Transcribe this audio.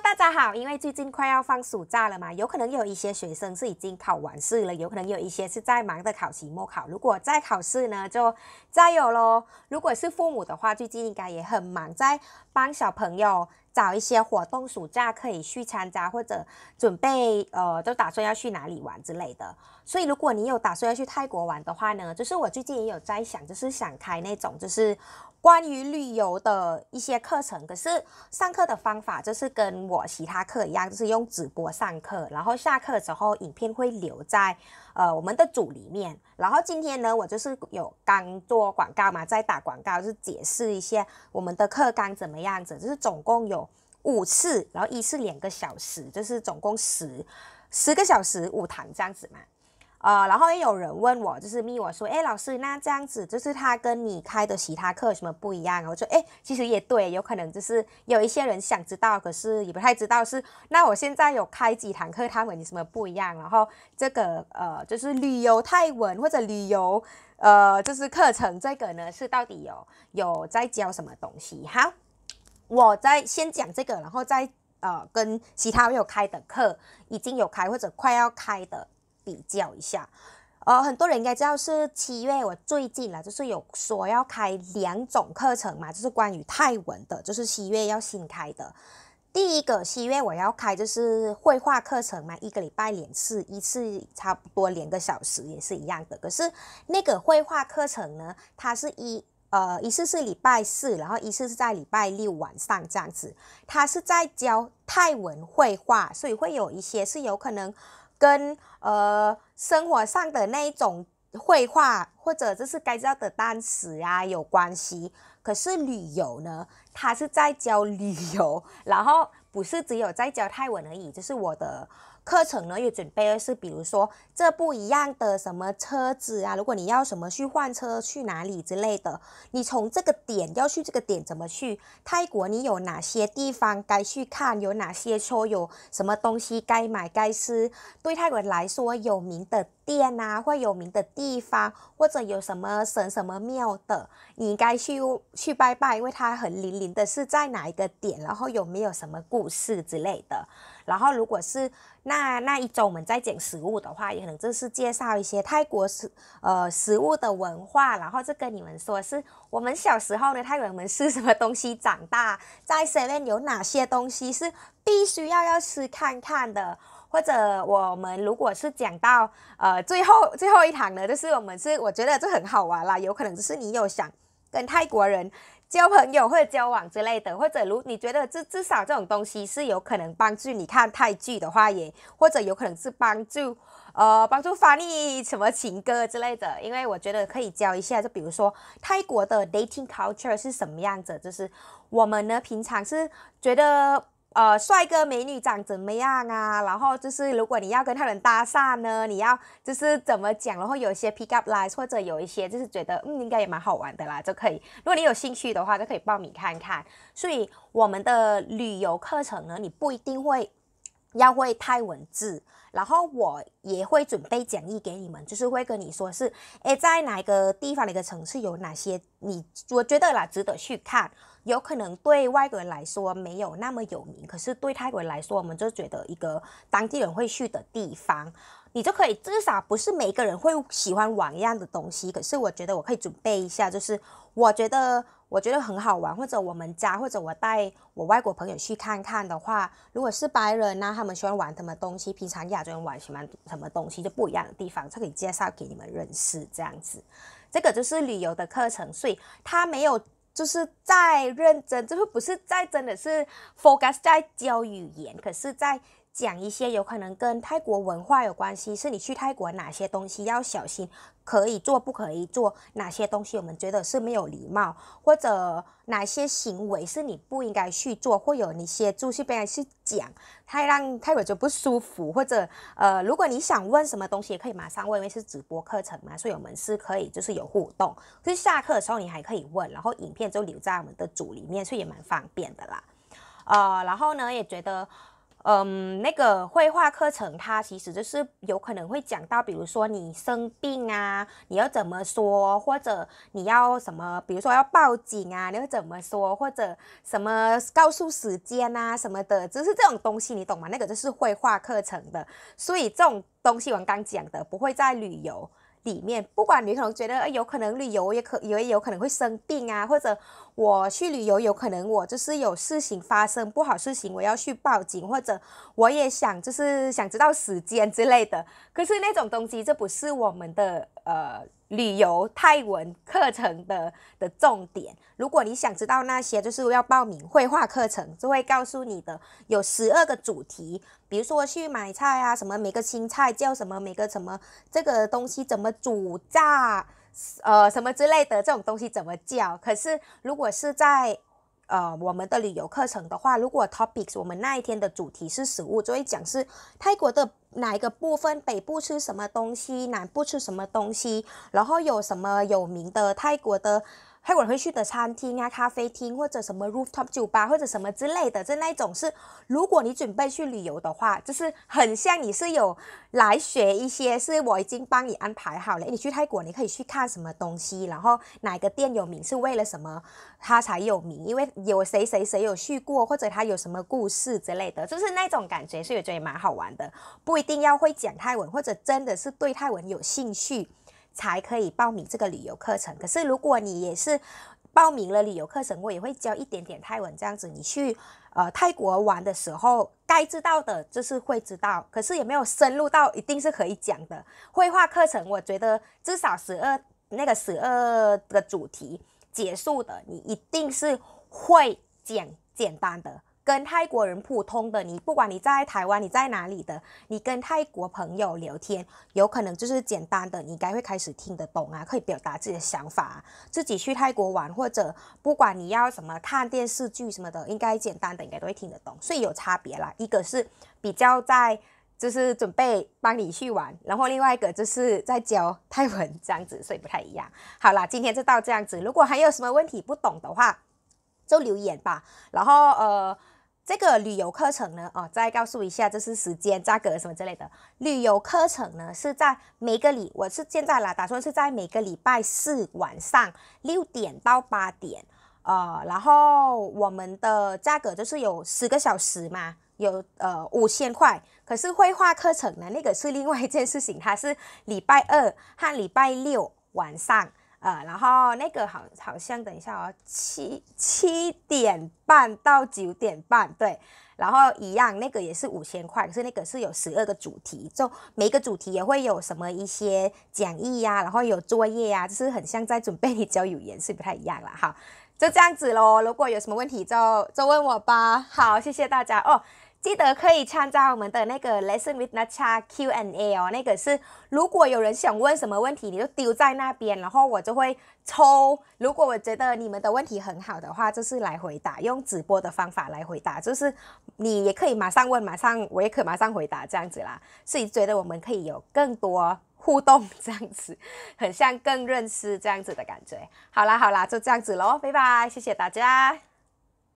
大家好，因为最近快要放暑假了嘛，有可能有一些学生是已经考完试了，有可能有一些是在忙着考期末考。如果在考试呢，就再有喽。如果是父母的话，最近应该也很忙，在帮小朋友找一些活动，暑假可以去参加或者准备，呃，都打算要去哪里玩之类的。所以，如果你有打算要去泰国玩的话呢，就是我最近也有在想，就是想开那种就是。关于旅游的一些课程，可是上课的方法就是跟我其他课一样，就是用直播上课，然后下课之后影片会留在呃我们的组里面。然后今天呢，我就是有刚做广告嘛，在打广告，就是解释一下我们的课刚怎么样子，就是总共有五次，然后一次两个小时，就是总共十十个小时，五堂这样子嘛。呃，然后也有人问我，就是问我说，哎，老师，那这样子，就是他跟你开的其他课有什么不一样？我说，哎，其实也对，有可能就是有一些人想知道，可是也不太知道是。那我现在有开几堂课，他们有什么不一样？然后这个呃，就是旅游泰文或者旅游呃，就是课程这个呢，是到底有有在教什么东西？好，我在先讲这个，然后再呃，跟其他有开的课已经有开或者快要开的。比较一下，呃，很多人应该知道是七月。我最近了，就是有说要开两种课程嘛，就是关于泰文的，就是七月要新开的。第一个七月我要开就是绘画课程嘛，一个礼拜两次，一次差不多两个小时也是一样的。可是那个绘画课程呢，它是一呃一次是礼拜四，然后一次是在礼拜六晚上这样子。它是在教泰文绘画，所以会有一些是有可能。跟呃生活上的那一种绘画或者就是该教的单词啊有关系，可是旅游呢，它是在教旅游，然后不是只有在教泰文而已，就是我的。课程呢，有准备是，比如说这不一样的什么车子啊，如果你要什么去换车去哪里之类的，你从这个点要去这个点怎么去？泰国你有哪些地方该去看？有哪些说有什么东西该买该吃？对泰国来说有名的店啊，或有名的地方，或者有什么神什么庙的，你应该去去拜拜，因为它很灵灵的，是在哪一个点，然后有没有什么故事之类的。然后，如果是那那一周我们再讲食物的话，也可能就是介绍一些泰国食呃食物的文化，然后再跟你们说，是我们小时候呢，泰国人吃什么东西长大，在身边有哪些东西是必须要要吃看看的。或者我们如果是讲到呃最后最后一堂呢，就是我们是我觉得这很好玩啦，有可能就是你有想跟泰国人。交朋友或者交往之类的，或者如你觉得这至少这种东西是有可能帮助你看泰剧的话也，或者有可能是帮助，呃，帮助翻译什么情歌之类的，因为我觉得可以教一下，就比如说泰国的 dating culture 是什么样子，就是我们呢平常是觉得。呃，帅哥美女长怎么样啊？然后就是，如果你要跟他们搭讪呢，你要就是怎么讲？然后有一些 pickup line，或者有一些就是觉得嗯，应该也蛮好玩的啦，就可以。如果你有兴趣的话，就可以报名看看。所以我们的旅游课程呢，你不一定会要会太文字，然后我也会准备讲义给你们，就是会跟你说是，诶，在哪个地方哪个城市有哪些，你我觉得啦，值得去看。有可能对外国人来说没有那么有名，可是对泰国人来说，我们就觉得一个当地人会去的地方，你就可以至少不是每个人会喜欢玩一样的东西。可是我觉得我可以准备一下，就是我觉得我觉得很好玩，或者我们家或者我带我外国朋友去看看的话，如果是白人呢，他们喜欢玩什么东西？平常亚洲人玩喜欢什么东西就不一样的地方，可以介绍给你们认识这样子。这个就是旅游的课程，所以它没有。就是在认真，就是不是在真的，是 focus 在教语言，可是，在。讲一些有可能跟泰国文化有关系，是你去泰国哪些东西要小心，可以做不可以做，哪些东西我们觉得是没有礼貌，或者哪些行为是你不应该去做，会有哪些注意人去讲，太让泰国人不舒服，或者呃，如果你想问什么东西，也可以马上问，因为是直播课程嘛，所以我们是可以就是有互动，就是下课的时候你还可以问，然后影片就留在我们的组里面，所以也蛮方便的啦。呃，然后呢，也觉得。嗯，那个绘画课程，它其实就是有可能会讲到，比如说你生病啊，你要怎么说，或者你要什么，比如说要报警啊，你要怎么说，或者什么告诉时间啊什么的，就是这种东西你懂吗？那个就是绘画课程的，所以这种东西我刚讲的不会在旅游。里面不管你可能觉得，有可能旅游也可也有可能会生病啊，或者我去旅游有可能我就是有事情发生不好事情，我要去报警，或者我也想就是想知道时间之类的，可是那种东西这不是我们的呃。旅游泰文课程的的重点，如果你想知道那些，就是要报名绘画课程就会告诉你的，有十二个主题，比如说去买菜啊，什么每个青菜叫什么，每个什么这个东西怎么煮炸，呃，什么之类的这种东西怎么叫。可是如果是在呃，我们的旅游课程的话，如果 topics 我们那一天的主题是食物，就会讲是泰国的哪一个部分，北部吃什么东西，南部吃什么东西，然后有什么有名的泰国的。泰国会去的餐厅啊、咖啡厅或者什么 rooftop 酒吧或者什么之类的，是那一种是，如果你准备去旅游的话，就是很像你是有来学一些，是我已经帮你安排好了，你去泰国你可以去看什么东西，然后哪个店有名，是为了什么它才有名，因为有谁谁谁有去过，或者它有什么故事之类的，就是那种感觉，以我觉得也蛮好玩的，不一定要会讲泰文，或者真的是对泰文有兴趣。才可以报名这个旅游课程。可是如果你也是报名了旅游课程，我也会教一点点泰文，这样子你去呃泰国玩的时候，该知道的就是会知道。可是也没有深入到一定是可以讲的。绘画课程，我觉得至少十二那个十二个主题结束的，你一定是会讲简单的。跟泰国人普通的你，不管你在台湾，你在哪里的，你跟泰国朋友聊天，有可能就是简单的，你应该会开始听得懂啊，可以表达自己的想法啊。自己去泰国玩，或者不管你要什么看电视剧什么的，应该简单的应该都会听得懂，所以有差别啦。一个是比较在就是准备帮你去玩，然后另外一个就是在教泰文这样子，所以不太一样。好啦，今天就到这样子，如果还有什么问题不懂的话，就留言吧。然后呃。这个旅游课程呢，哦，再告诉一下，就是时间、价格什么之类的。旅游课程呢是在每个礼，我是现在啦，打算是在每个礼拜四晚上六点到八点，呃，然后我们的价格就是有十个小时嘛，有呃五千块。可是绘画课程呢，那个是另外一件事情，它是礼拜二和礼拜六晚上。呃，然后那个好，好像等一下哦，七七点半到九点半，对，然后一样，那个也是五千块，是那个是有十二个主题，就每个主题也会有什么一些讲义呀，然后有作业呀，就是很像在准备你教语言是不太一样了哈，就这样子喽，如果有什么问题就就问我吧，好，谢谢大家哦。记得可以参加我们的那个 Lesson with n a t h a Q and A 哦，那个是如果有人想问什么问题，你就丢在那边，然后我就会抽。如果我觉得你们的问题很好的话，就是来回答，用直播的方法来回答，就是你也可以马上问，马上我也可以马上回答这样子啦。所以觉得我们可以有更多互动，这样子很像更认识这样子的感觉。好啦好啦，就这样子喽，拜拜，谢谢大家。